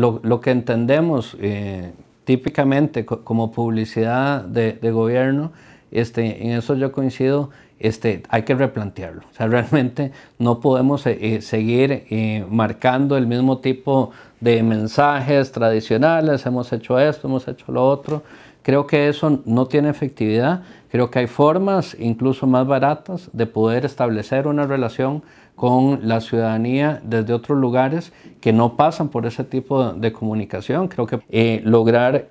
lo, lo que entendemos eh, típicamente como publicidad de, gobierno, este, en eso yo coincido, este, hay que replantearlo. O sea, realmente no podemos eh, eh, seguir eh, marcando el mismo tipo de mensajes tradicionales, hemos hecho esto, hemos hecho lo otro. Creo que eso no tiene efectividad. Creo que hay formas, incluso más baratas, de poder establecer una relación con la ciudadanía desde otros lugares que no pasan por ese tipo de comunicación. Creo que lograr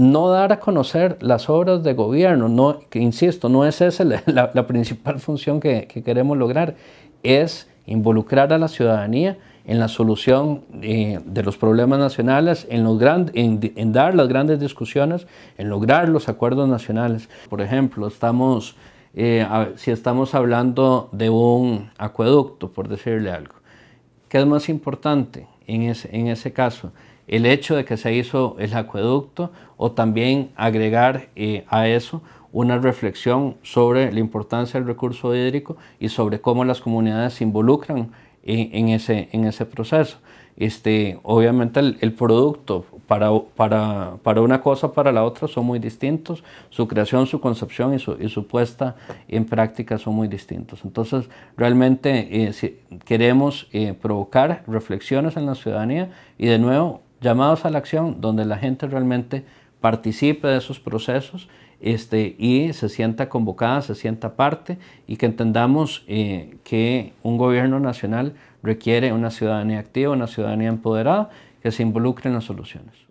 no dar a conocer las obras de gobierno, no, que insisto, no es esa la, principal función que, queremos lograr, es involucrar a la ciudadanía en la solución eh, de los problemas nacionales, en, dar las grandes discusiones, en lograr los acuerdos nacionales. Por ejemplo, estamos... Eh, si estamos hablando de un acueducto, por decirle algo. ¿Qué es más importante? en ese, caso el hecho de que se hizo el acueducto o también agregar eh, a eso una reflexión sobre la importancia del recurso hídrico y sobre cómo las comunidades se involucran en, ese, en ese proceso. Este, obviamente el producto para, una cosa para la otra son muy distintos, su creación, su concepción y su, puesta en práctica son muy distintos. Entonces, realmente eh, si queremos eh, provocar reflexiones en la ciudadanía y de nuevo llamados a la acción donde la gente realmente participe de esos procesos este, y se sienta convocada, se sienta parte y que entendamos eh, que un gobierno nacional requiere una ciudadanía activa, una ciudadanía empoderada que se involucren en las soluciones.